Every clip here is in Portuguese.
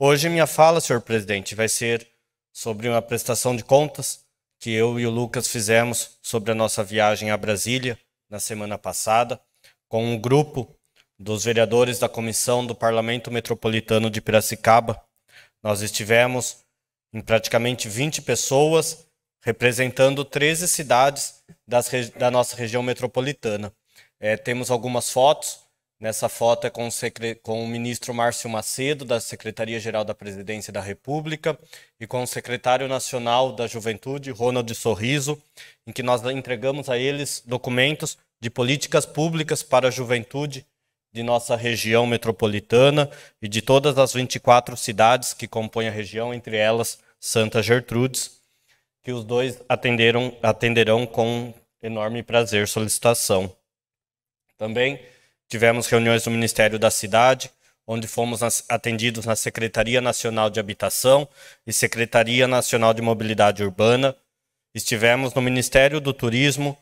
Hoje minha fala, senhor presidente, vai ser sobre uma prestação de contas que eu e o Lucas fizemos sobre a nossa viagem a Brasília na semana passada, com um grupo dos vereadores da comissão do Parlamento Metropolitano de Piracicaba. Nós estivemos em praticamente 20 pessoas, representando 13 cidades das, da nossa região metropolitana. É, temos algumas fotos Nessa foto é com o, secre... com o ministro Márcio Macedo, da Secretaria-Geral da Presidência da República, e com o secretário nacional da Juventude, Ronald Sorriso, em que nós entregamos a eles documentos de políticas públicas para a juventude de nossa região metropolitana e de todas as 24 cidades que compõem a região, entre elas Santa Gertrudes, que os dois atenderam, atenderão com enorme prazer solicitação. Também Tivemos reuniões no Ministério da Cidade, onde fomos atendidos na Secretaria Nacional de Habitação e Secretaria Nacional de Mobilidade Urbana. Estivemos no Ministério do Turismo,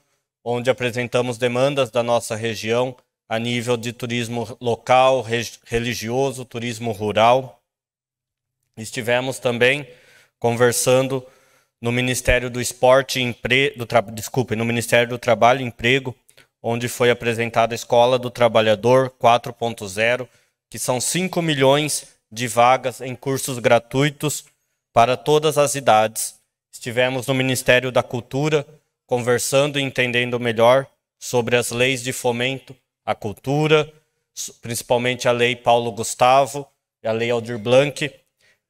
onde apresentamos demandas da nossa região a nível de turismo local, religioso, turismo rural. Estivemos também conversando no Ministério do Esporte e Emprego, desculpe, no Ministério do Trabalho e Emprego, onde foi apresentada a Escola do Trabalhador 4.0, que são 5 milhões de vagas em cursos gratuitos para todas as idades. Estivemos no Ministério da Cultura conversando e entendendo melhor sobre as leis de fomento à cultura, principalmente a Lei Paulo Gustavo e a Lei Aldir Blanc.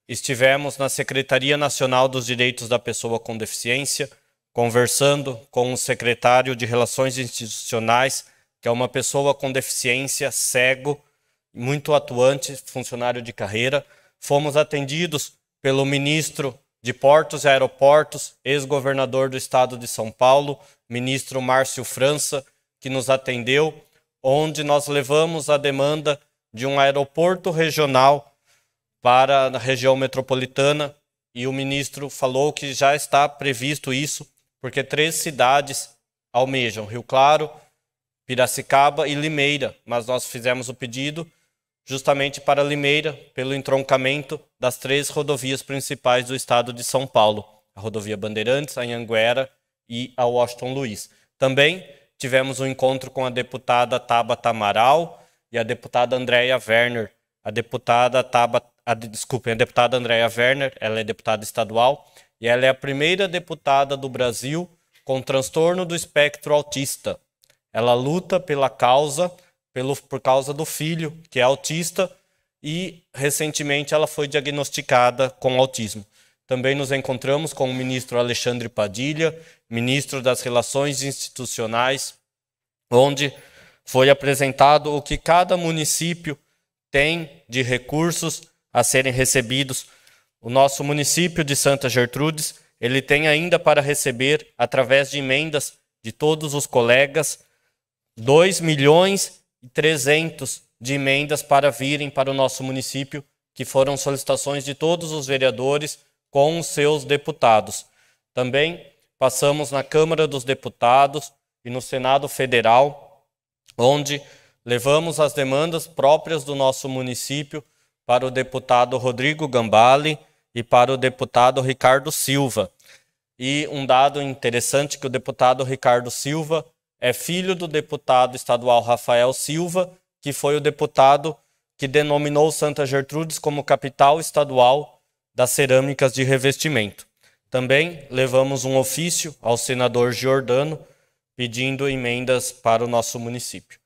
Estivemos na Secretaria Nacional dos Direitos da Pessoa com Deficiência conversando com o um secretário de Relações Institucionais, que é uma pessoa com deficiência, cego, muito atuante, funcionário de carreira. Fomos atendidos pelo ministro de Portos e Aeroportos, ex-governador do estado de São Paulo, ministro Márcio França, que nos atendeu, onde nós levamos a demanda de um aeroporto regional para a região metropolitana e o ministro falou que já está previsto isso porque três cidades almejam: Rio Claro, Piracicaba e Limeira. Mas nós fizemos o pedido justamente para Limeira, pelo entroncamento das três rodovias principais do estado de São Paulo: a rodovia Bandeirantes, a Anhanguera e a Washington Luiz. Também tivemos um encontro com a deputada Tabata Amaral e a deputada Andréia Werner. A deputada Tabata, a, desculpem, a deputada Andréia Werner, ela é deputada estadual, e ela é a primeira deputada do Brasil com transtorno do espectro autista. Ela luta pela causa, pelo, por causa do filho, que é autista, e recentemente ela foi diagnosticada com autismo. Também nos encontramos com o ministro Alexandre Padilha, ministro das Relações Institucionais, onde foi apresentado o que cada município tem de recursos a serem recebidos o nosso município de Santa Gertrudes, ele tem ainda para receber, através de emendas de todos os colegas, 2 milhões e 300 de emendas para virem para o nosso município, que foram solicitações de todos os vereadores com os seus deputados. Também passamos na Câmara dos Deputados e no Senado Federal, onde levamos as demandas próprias do nosso município para o deputado Rodrigo Gambale, e para o deputado Ricardo Silva. E um dado interessante que o deputado Ricardo Silva é filho do deputado estadual Rafael Silva, que foi o deputado que denominou Santa Gertrudes como capital estadual das cerâmicas de revestimento. Também levamos um ofício ao senador Giordano pedindo emendas para o nosso município.